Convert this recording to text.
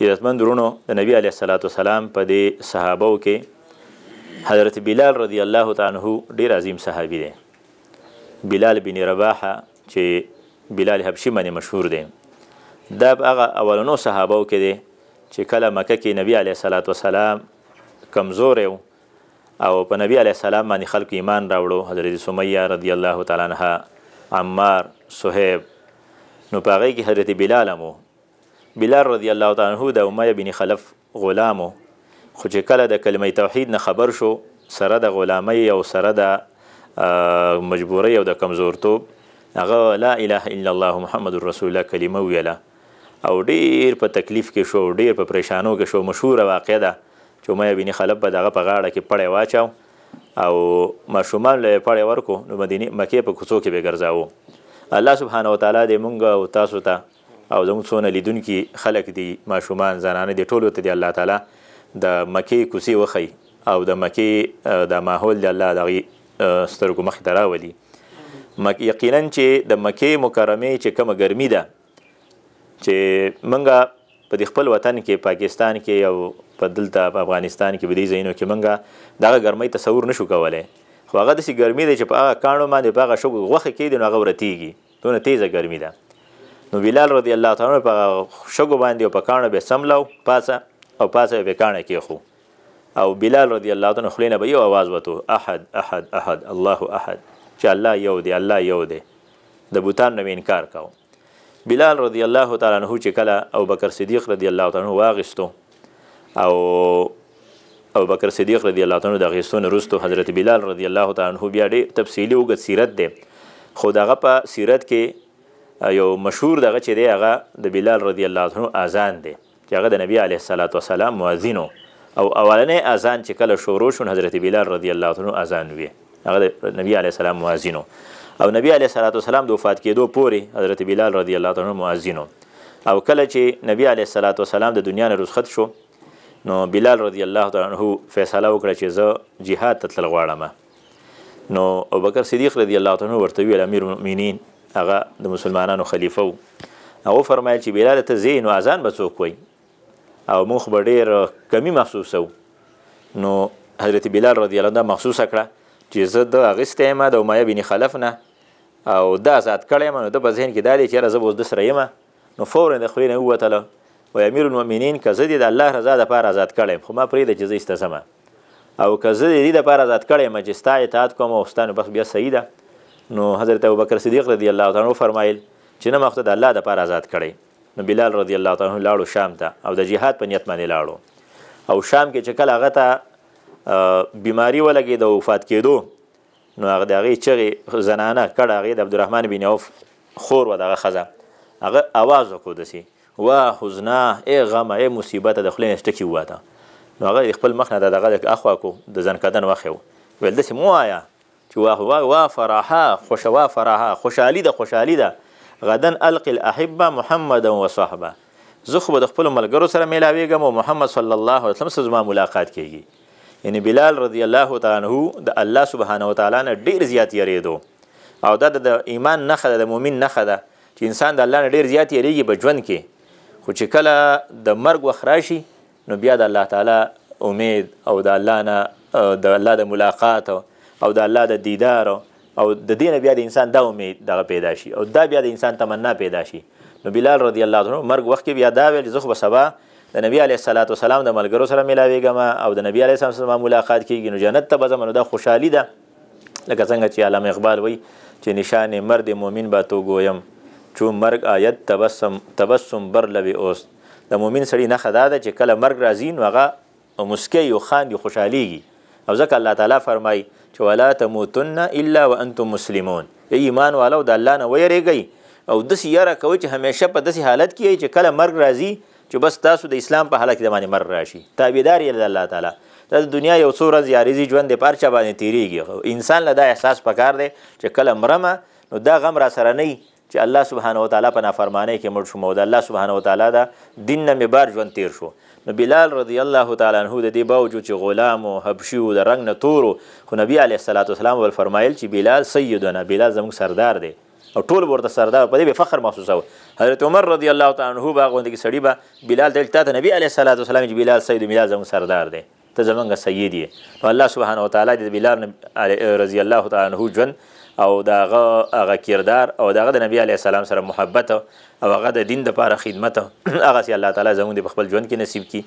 عزتمن درونو د نبی علیه الصلاۃ والسلام په دې صحابه کې حضرت بلال رضی الله تعالی عنہ ډیر عظیم صحابي دی بلال بن رباح چې بلال حبشي باندې مشهور دی دا هغه اولنو صحابه کې دی چې کله مکه کې نبی علیه الصلاۃ والسلام کمزور و او په نبی علیه السلام باندې خلک ایمان راوړو حضرت سمیه رضی الله تعالی عنها عمار صہیب نو په هغې کې حضرت بلال هم بلال رضی الله تعالی عنہ د امیه بن خلف غلامو خو چې کله د کلمې توحید نه خبر شو سره د غلامۍ او سره د مجبورۍ او د کمزورتوب هغه لا اله الا الله محمد رسول الله کلمه ویله او ډیر په تکلیف کې شو ډیر په پریشانو کې شو مشهور واقع ده چې مې بن خلف به دغه په غاړه کې پړې واچاو او ماشومان له پړې ورکو نو مدینه مکه په کوڅو کې به ګرځاو الله سبحانه وتعالى دې مونږ او تاسو ته تا او زموږ څونه لیدونکي خلک دي ماشومان زنانه دي ټولو ته دی الله تعالی د مکې کوڅې وخی او د مکې د ماحول د الله دغه سترګو مخ ته راولي یقینا چې د مکې مکرمې چې کومه ګرمي ده چې منګه په خپل وطن کې پاکستان کې او په دلته په افغانستان کې بدی زینو کې منګه دغه ګرمۍ تصور نشو کولای خو هغه داسې ګرمي ده چې په هغه کاڼو باندې په هغه شګو غوښه کې دی نو هغه ورتیږي دونه تیزه ګرمي ده نو بلال رضی الله تعالی په شګو باندې او په کانه به سملو پاسه او پاسه به کانه کې خو او بلال رضی الله تعالی خلینه به یو आवाज وته احد احد احد الله احد چې الله یو دی الله یو دی د بوتان نو انکار کاو بلال رضی الله تعالی عنہ چې کله او بکر صدیق رضی الله تعالی عنہ واغستو او ابو بکر صدیق رضی الله تعالی عنہ د غیستون رستو حضرت بلال رضی الله تعالی عنہ بیا ډېر تفصیلی وګت سیرت دی خو دغه په سیرت کې یو مشهور دغه چې دی هغه د بلال رضی الله عنه اذان دی چې هغه د نبی علیه الصلاۃ والسلام مؤذن او اولنې اذان چې کله شروع شون حضرت بلال رضی الله عنه اذان وی هغه د نبی علیه السلام مؤذن او نبی علیه الصلاۃ والسلام د وفات کېدو پورې حضرت بلال رضی الله عنه مؤذن او کله چې نبی علیه الصلاۃ والسلام د دنیا نه رخصت شو نو بلال رضی الله تعالی عنہ فیصله وکړه چې زه jihad ته تل غواړم نو ابوبکر صدیق رضی الله تعالی عنہ ورته ویل امیر المؤمنین هغه د مسلمانانو خلیفہ وو هغه فرمایل چې بلال ته زین او اذان به څوک وای او مخ به ډېر کمی محسوسو نو حضرت بلال رضی الله عنه محسوسه کړه چې زه د اغستېما د اميه بن خلف نه او دا ذات کړم نو د په ذهن کې دالې چې راځه د سره یمه نو فورا د خوري نه وته و امیر المؤمنین که زه د الله رضا د پاره آزاد کړم خو ما پرې د جزې استسمه او که زه د دې لپاره آزاد کړم چې ستا اطاعت کوم او ستا نو بس بیا صحیح ده نو حضرت ابوبکر صدیق رضی الله تعالی عنہ فرمایل چې نه مخته د الله د پاره آزاد کړي نو بلال رضی الله تعالی عنہ لاړو شام ته او د جهاد په نیت باندې لاړو او شام کې چې کله هغه ته بیماری ولګید او وفات کېدو نو هغه دغه چغې زنانه کړه هغه د عبدالرحمن بن عوف خور و دغه خزه هغه आवाज وکړ دسی وا حزنا ای غم ای مصیبت د خلین استکی واته نو هغه خپل مخ نه دغه اخوا کو د ځنکدن وخیو ویل دسی مو آیا چې واه واه وا فراحه خوشوا فراحه خوشحالي ده خوشحالي ده غدن القي الاحبه محمدا وصحبه زه خو د خپل ملګرو سره میلاویږم او محمد صلی الله علیه وسلم سره زما ملاقات کیږي یعنی بلال رضی الله تعالی عنہ د الله سبحانه و تعالی نه ډیر زیات یریدو او دا د ایمان نخه ده د مؤمن نخه ده چې انسان د الله نه ډیر زیات یریږي په ژوند کې خو چې کله د مرګ وخت راشي نو بیا د الله تعالی امید او د الله نه د الله د ملاقات او او د الله د دیدار او د دینه بیا د انسان دا امید دغه پیدا شي او دا بیا د انسان تمنا پیدا شي نو بلال رضی الله عنه مرګ وخت کې بیا دا ویل زخ به سبا د نبی علیه الصلاۃ والسلام د ملګرو سره ملاویږم او د نبی علیه السلام سره ملاقات کیږي نو جنت ته به ځم نو دا خوشحالي ده لکه څنګه چې علامه اقبال وایي چې نشان مرد مؤمن با تو گویم چو مرگ آید تبسم تبسم بر لبی اوست د مؤمن سړی نه خدا ده چې کله مرگ راځي نو هغه مسکی او خاندي خوشحاليږي او ځکه الله تعالی فرمایي چې ولا تموتن الا وانتم مسلمون ای ایمان والو د الله نه ویریږئ او داسې یاره کوئ چې همیشه په داسې حالت کې چې کله مرګ راځي چې بس تاسو د اسلام په حالت کې د باندې مرګ راشي تابعدار یې د الله تعالی دا د دنیا یو څو ورځې عارضي ژوند دی په هر چا باندې تیریږي انسان له دا احساس پکار دی چې کله مرمه نو دا غم را سره نه چې الله سبحانه وتعالی په نافرمانی کې مړ شوم او د الله سبحانه وتعالی دا دین نه مې بار ژوند تیر شو نو بلال رضی الله تعالی عنہ د دې باوجود چې غلام او حبشي او د رنگ نه تورو خو نبی علیه الصلاۃ والسلام ول فرمایل چې بلال سیدنا بلال زموږ سردار دی او ټول ورته سردار په دې به فخر محسوسو حضرت عمر رضی الله تعالی عنہ باغوند کې سړی با بلال دلته نبی علیه الصلاۃ والسلام چې بلال سید بلال زموږ سردار دی ته زمونږ سید یې نو الله سبحانه وتعالی د بلال رضی الله تعالی عنه ژوند او داغه هغه کردار او داغه د نبی علی السلام سره محبت او هغه د دین د لپاره خدمت هغه سي الله تعالی زمونږ په خپل ژوند کې نصیب کی